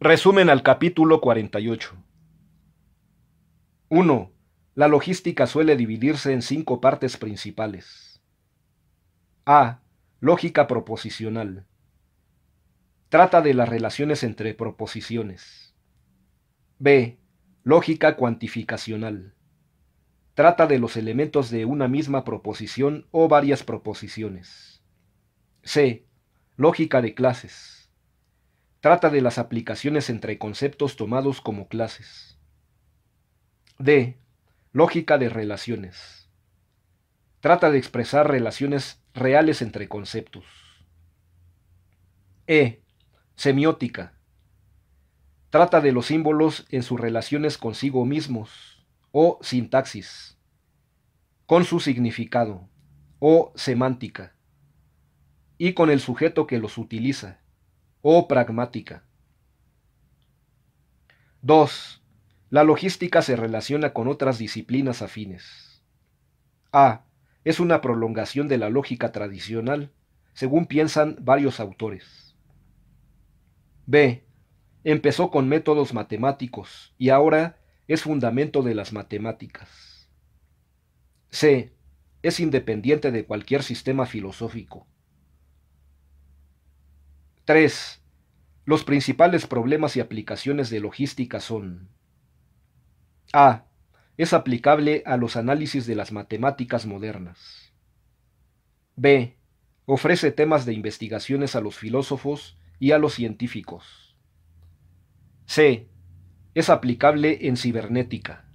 Resumen al capítulo 48. 1. La logística suele dividirse en cinco partes principales. A. Lógica proposicional. Trata de las relaciones entre proposiciones. B. Lógica cuantificacional. Trata de los elementos de una misma proposición o varias proposiciones. C. Lógica de clases. Trata de las aplicaciones entre conceptos tomados como clases. D. Lógica de relaciones. Trata de expresar relaciones reales entre conceptos. E. Semiótica. Trata de los símbolos en sus relaciones consigo mismos o sintaxis, con su significado o semántica y con el sujeto que los utiliza o pragmática. 2. La logística se relaciona con otras disciplinas afines. A. Es una prolongación de la lógica tradicional, según piensan varios autores. B. Empezó con métodos matemáticos y ahora es fundamento de las matemáticas. C. Es independiente de cualquier sistema filosófico. 3. Los principales problemas y aplicaciones de logística son A. Es aplicable a los análisis de las matemáticas modernas. B. Ofrece temas de investigaciones a los filósofos y a los científicos. C. Es aplicable en cibernética.